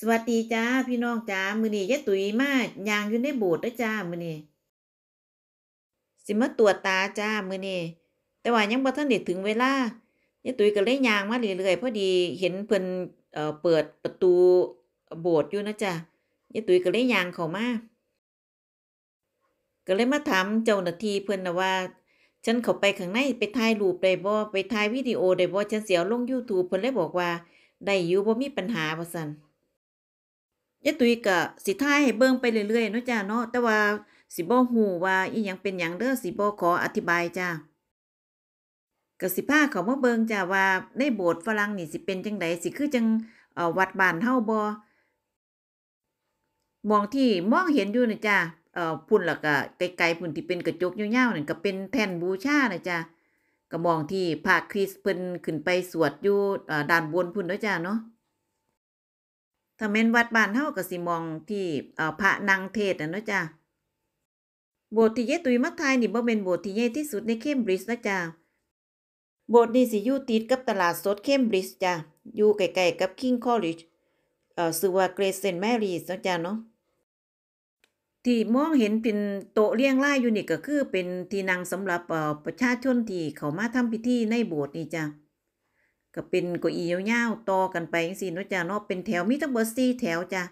สวัสดีจ้าพี่น้องจ้ามือนี่ยะตุยมากยางอยู่ในโบสถ์นะจ้ามือนี่สิมาตรวจตาจ้ามือนี่แต่ว่ายังบ่ทันได้ถึงเวลายะตุยก็เลยยางมาเรื่อยๆพอดีเห็นเพิ่นเอ่อเปิดประตูโบสถ์อยู่นะจ้ายะตุยก็เลยยางเข้ามาก็เลยมาถามเจ้าหน้าที่เพิ่นนะว่าฉันเข้าไปข้างในไปถ่ายรูปได้บ่ไปถ่ายวิดีโอได้บ่ฉันเสียวลง YouTube เพิ่นเลยบอกว่าได้อยู่บ่มีปัญหาบ่ซั่นยอตุยกะสิท้ายให้เบิ่งไปเรื่อยๆเนาะจ้าเนาะแต่ว่าสิบ่ฮู้ว่าอีหยังเป็นหยังเด้อสิบ่ขออธิบายจ้ากะสิพาเขามาเบิ่งจ้าว่าในโบสถ์ฝรั่งนี่สิเป็นจังได๋สิคือจังเอ่อวัดบ้านเฮาบ่มองที่มองเห็นอยู่นะจ้าเอ่อพุ่นล่ะกะไกลๆพุ่นที่เป็นกระจกยาวๆนั่นก็เป็นแท่นบูชานะจ้ากะมองที่พระคริสต์เพิ่นขึ้นไปสวดอยู่อ่ด้านบนพุ่นเน้ะจ้าเนาะถ้าแม่นวัดบ้านเฮาก็สิมองที่เอ่อพระนางเทศนะเนาะจ้ะโบสถ์ที่เยตุยมักทายนี่บ่แม่นโบสถ์ที่ใหญ่ที่สุดในเคมบริดจ์นะจ้ะโบสถ์นี้สิอยู่ติดกับตลาดสดเคมบริดจ์จ้ะอยู่ใกล้ๆกับคิงคอลเลจเอ่อชื่อว่าเกรซเซนแมรี่นะจ้ะเนาะที่มองเห็นเป็นโต๊ะเรียงรายอยู่นี่ก็คือเป็นที่นั่งสำหรับประชาชนที่เขามาทำพิธีในโบสถ์นี่จ้ะก็เป็นเก้าอี้ยาวๆต่อกันไปสิงเนาะจ้าเนาะเป็นแถวมีทั้งเบซี่แถวจ้า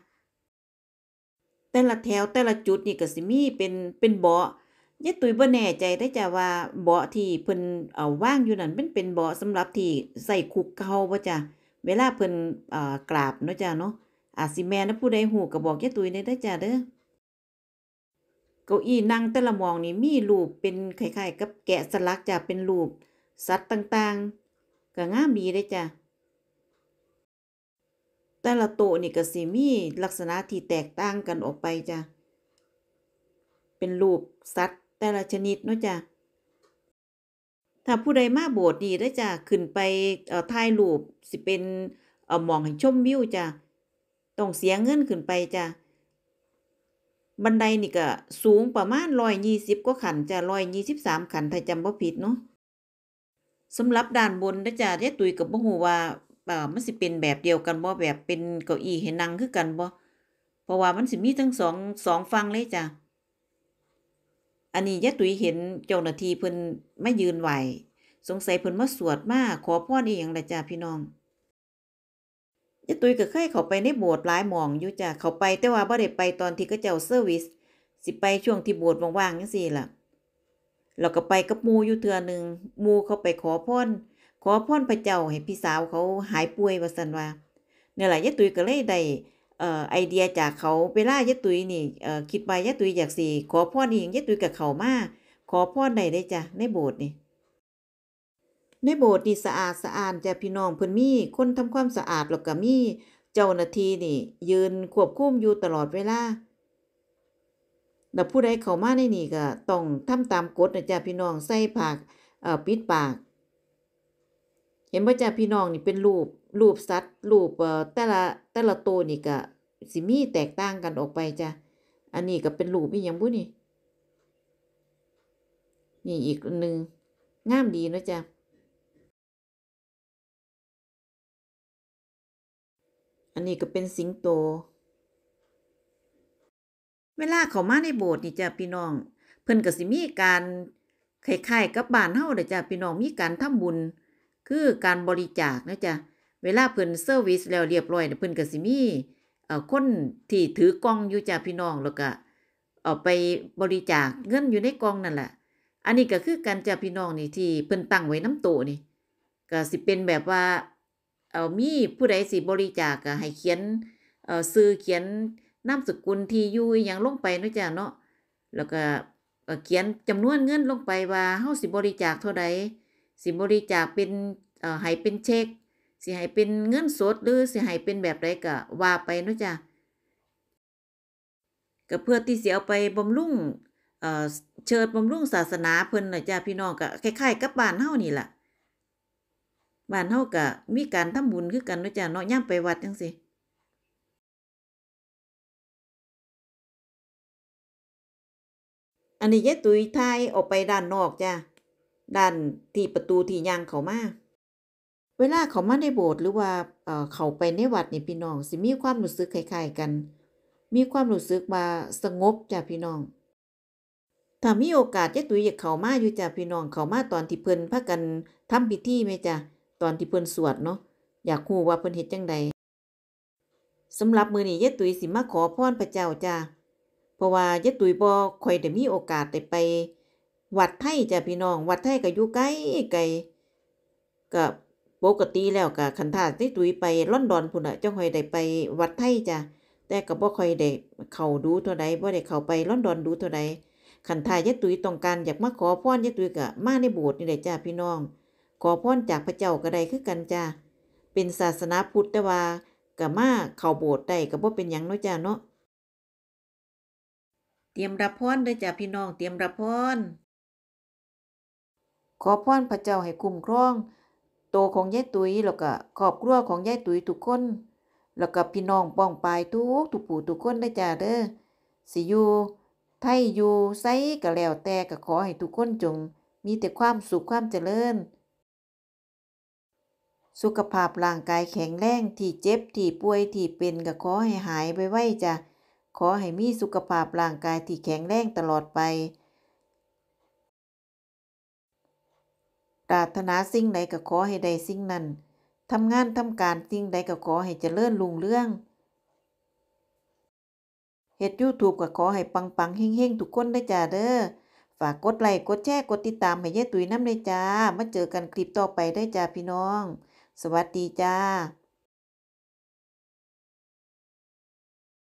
แต่ละแถวแต่ละจุดนี่ก็สิมีเป็นเป็นเบาะยตุยบ่แน่ใจได้จ้าว่าเบาะที่เพิ่นเอาว่างอยู่นั่นเป็นเป็นเบาะสำหรับที่ใส่คุกเข่าบ่จ้ะเวลาเพิ่นอ่ากราบเนาะจ้ะเนาะอาสิแม่นะผู้ใดฮู้ก็บอกยายตุยได้จ้าเด้อเก้าอี้นั่งแต่ละมองนี่มีรูปเป็นคล้ายๆ กับแกะสลักจ้ะเป็นรูปสัตว์ต่างๆก็งามดีได้จ้ะ แต่ละโตนี่ก็สิมีลักษณะที่แตกต่างกันออกไปจ้ะ เป็นรูปสัตว์แต่ละชนิดเนาะจ้ะ ถ้าผู้ใดมาโบสถ์ดีได้จ้ะขึ้นไปเอ่อถ่ายรูปสิเป็นเอ่อมองให้ชมวิวจ้ะ ต้องเสียเงินขึ้นไปจ้ะ บันไดนี่ก็สูงประมาณร้อยยี่สิบกว่าขันจะร้อยยี่สิบสามขันถ้าจำบ่ผิดเนาะสำหรับด้านบนนะจ๊ะยายตุยกับบ่ฮู้ว่าเอ่อมันสิเป็นแบบเดียวกันบ่แบบเป็นเก้าอี้ให้นั่งคือกันบ่ เพราะว่ามันสิมีทั้งสองสองฝั่งเลยจ้ะอันนี้ยายตุยเห็นเจ้าหน้าที่เพิ่นมายืนไหวสงสัยเพิ่นมาสวดมาขอพรอีหยังล่ะจ้ะพี่น้องยายตุยก็เคยเข้าไปในโบสถ์หลายหม่องอยู่จ้ะเข้าไปแต่ว่าบ่ได้ไปตอนที่เขาเจ้าเซอร์วิสสิไปช่วงที่โบสถ์ว่างๆจังซี่ล่ะเราก็ไปกับมูอยู่เทือหนึ่งมูเขาไปขอพร ขอพรพระเจ้าให้พี่สาวเขาหายป่วยว่าสันว่าเนี่ยแหละยะยตุยก็เลยได้เอ่อไอเดียจากเขาไปล่ายาตุยนี่เอ่อคิดไปยาตุยอยากส่ขอพ่อีกยายตุยกับเขามาขอพรได้ได้จ้ะในโบสถ์นี่ในโบสถ์นี่สะอาดสะอานจ้ะพี่น้องเพิ่นมีคนทำความสะอาดแล้วก็มีเจ้าหน้าที่นี่ ยืนควบคุมอยู่ตลอดเวลาแล้วผู้ใดเข้ามาในนี่ก็ต้องทำตามกฎนะจ๊ะพี่น้องใส่ผากเอ่อปิดปาก เห็นบ่จ๊ะพี่น้องนี่เป็นรูปรูปสัตว์รูปเอ่อแต่ละแต่ละตัวนี่ก็สิมีแตกต่างกันออกไปจ้ะอันนี้ก็เป็นรูปอีหยังบุนี่นี่อีกหนึ่งงามดีเนาะจ้ะอันนี้ก็เป็นสิงโตเวลาเขามาในโบสถ์นี่จ้ะพี่น้อง เพิ่นก็สิ มีการคล้าย ๆ กับบ้านเฮาเด้อจ้ะพี่น้องมีการทำบุญคือการบริจาคนะจ้ะเวลาเพิ่นเซอร์วิสแล้วเรียบร้อยเพิ่นก็สิมีเอ่อคนที่ถือกล่องอยู่จ้ะพี่น้องแล้วก็ เอาไปบริจาคเงินอยู่ในกล่องนั่นแหละอันนี้ก็คือการจ้ะพี่น้องนี่ที่เพิ่นตั้งไว้น้ำโตนี่ก็สิเป็นแบบว่าเอามีผู้ใดสิบริจาคก็ให้เขียนเอ่อซื้อเขียนนามสกุลที่อยู่อย่างลงไปนน่ะจ้าเนาะ แล้วก็เขียนจำนวนเงินลงไปว่าเฮาสิบริจาคเท่าใด สิบริจาคเป็นเอ่อให้เป็นเช็ค สิให้เป็นเงินสดหรือสิให้เป็นแบบใดก็ว่าไปนน่ะจ้าก็เพื่อที่สิเอาไปบำรุงเอ่อเชิดบำรุงศาสนาเพิ่นน่ะจ้าพี่น้องก็คล้าย ๆกับบ้านเฮานี่ล่ะบ้านเฮาก็มีการทำบุญคือกันเนาะจ้าเนาะย่างไปวัดจังซี่อันนี้ยายตุยทายออกไปด้านนอกจ้ะ ด้านที่ประตูที่ยางเขามาเวลาเขามาในโบสถ์หรือว่าเออเขาไปในวัดนี่พี่น้อง สิมีความรู้สึกคล้ายๆกัน มีความรู้สึกว่าสงบจ้ะพี่น้อง ถ้ามีโอกาสยายตุยอยากเขามาอยู่จ้ะพี่น้อง เขามาตอนที่เพิ่นพักกันทำพิธีไหมจ้ะ ตอนที่เพิ่นสวดเนาะ อยากคู่ว่าเพิ่นเฮ็ดจังใดสำหรับมือนี้ยายตุยสิมาขอพรพระเจ้าจ้ะเพราะว่ายาตุยบอค่อยได้มีโอกาสได้ไปวัดไทยจ้ะพี่น้อง วัดไทยก็อยู่ไกลไกลก็ปกติแล้วก็คันท่าที่ตุยไปลอนดอนพุ่นน่ะจังค่อยได้ไปวัดไทยจ้ะแต่ก็บ่ค่อยได้เข้าดูเท่าใดบ่ได้เข้าไปลอนดอนดูเท่าใดคันท่ายาตุยต้องการอยากมาขอพรยาตุยก็มาในโบสถ์นี่แหละจ้ะพี่น้อง ขอพรจากพระเจ้าก็ได้คือกันจ้ะเป็นศาสนาพุทธแต่ว่า ก็มาเข้าโบสถ์ได้ก็บ่เป็นหยังเนาะจ้ะเนาะเตรียมรับพรด้วยจ้าพี่น้องเตรียมรับพรขอพรพระเจ้าให้คุ้มครอง โตของยายตุยแล้วก็ครอบครัวของยายตุยทุกคน แล้วก็พี่น้องป้องปายทุก ทุกปู่ทุกคนได้จ้าเด้อสิอยู่ไทยอยู่ไซก็แล้วแต่ก็ขอให้ทุกคนจง มีแต่ความสุขความเจริญสุขภาพร่างกายแข็งแรงที่เจ็บที่ป่วยที่เป็นก็ขอให้หายไปวๆจ้ะขอให้มีสุขภาพร่างกายที่แข็งแรงตลอดไปปรารถนาสิ่งใดก็ขอให้ได้สิ่งนั้นทำงานทำการสิ่งใดก็ขอให้เจริญรุ่งเรื่องเฮ็ดยูทูบก็ขอให้ปังปังเฮงๆทุกคนได้จ้าเด้อ ฝากกดไลค์กดแชร์กดติดตามให้เย้ตุยน้ำเลยจ้า มาเจอกันคลิปต่อไปได้จ้าพี่น้อง สวัสดีจ้า